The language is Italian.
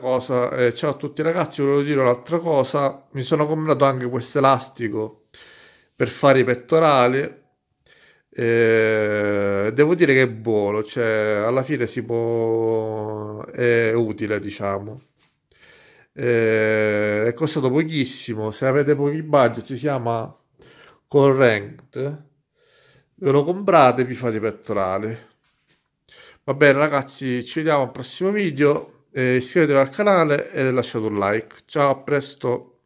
cosa, eh, ciao a tutti ragazzi, volevo dire un'altra cosa, mi sono comprato anche questo elastico per fare i pettorali, eh, devo dire che è buono, cioè alla fine si può... è utile diciamo. Eh, è costato pochissimo, se avete pochi budget si chiama Corrent, ve lo comprate e vi fate i pettorali. Va bene ragazzi, ci vediamo al prossimo video eh, iscrivetevi al canale e lasciate un like. Ciao, a presto.